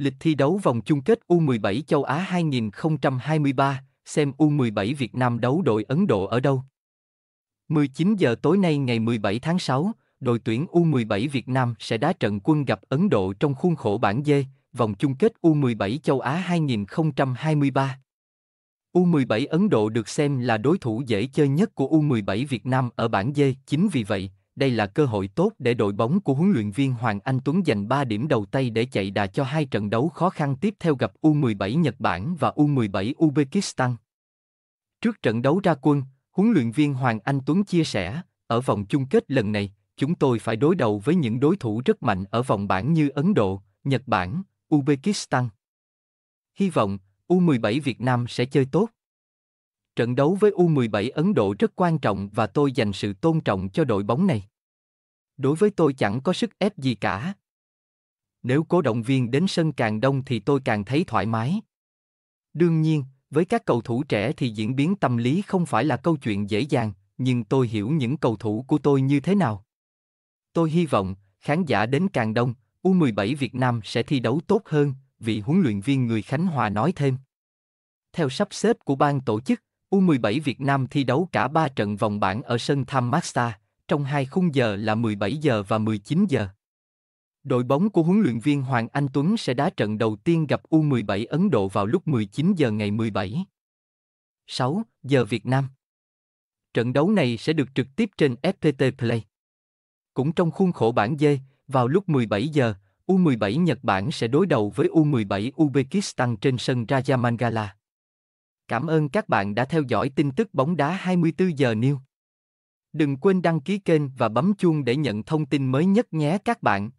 Lịch thi đấu vòng chung kết U17 châu Á 2023, xem U17 Việt Nam đấu đội Ấn Độ ở đâu. 19 giờ tối nay ngày 17 tháng 6, đội tuyển U17 Việt Nam sẽ đá trận quân gặp Ấn Độ trong khuôn khổ bảng D, vòng chung kết U17 châu Á 2023. U17 Ấn Độ được xem là đối thủ dễ chơi nhất của U17 Việt Nam ở bảng D, chính vì vậy, đây là cơ hội tốt để đội bóng của huấn luyện viên Hoàng Anh Tuấn giành 3 điểm đầu tay để chạy đà cho hai trận đấu khó khăn tiếp theo gặp U17 Nhật Bản và U17 Uzbekistan. Trước trận đấu ra quân, huấn luyện viên Hoàng Anh Tuấn chia sẻ, ở vòng chung kết lần này, chúng tôi phải đối đầu với những đối thủ rất mạnh ở vòng bảng như Ấn Độ, Nhật Bản, Uzbekistan. Hy vọng U17 Việt Nam sẽ chơi tốt trận đấu với U17 Ấn Độ rất quan trọng và tôi dành sự tôn trọng cho đội bóng này. Đối với tôi chẳng có sức ép gì cả. Nếu cổ động viên đến sân càng đông thì tôi càng thấy thoải mái. Đương nhiên, với các cầu thủ trẻ thì diễn biến tâm lý không phải là câu chuyện dễ dàng, nhưng tôi hiểu những cầu thủ của tôi như thế nào. Tôi hy vọng khán giả đến càng đông, U17 Việt Nam sẽ thi đấu tốt hơn, vị huấn luyện viên người Khánh Hòa nói thêm. Theo sắp xếp của ban tổ chức, U17 Việt Nam thi đấu cả 3 trận vòng bảng ở sân Tham Master, trong hai khung giờ là 17 giờ và 19 giờ. Đội bóng của huấn luyện viên Hoàng Anh Tuấn sẽ đá trận đầu tiên gặp U17 Ấn Độ vào lúc 19 giờ ngày 17. 6 giờ Việt Nam. Trận đấu này sẽ được trực tiếp trên FPT Play. Cũng trong khuôn khổ bảng D, vào lúc 17 giờ, U17 Nhật Bản sẽ đối đầu với U17 Uzbekistan trên sân Rajamangala. Cảm ơn các bạn đã theo dõi tin tức bóng đá 24 giờ New. Đừng quên đăng ký kênh và bấm chuông để nhận thông tin mới nhất nhé các bạn.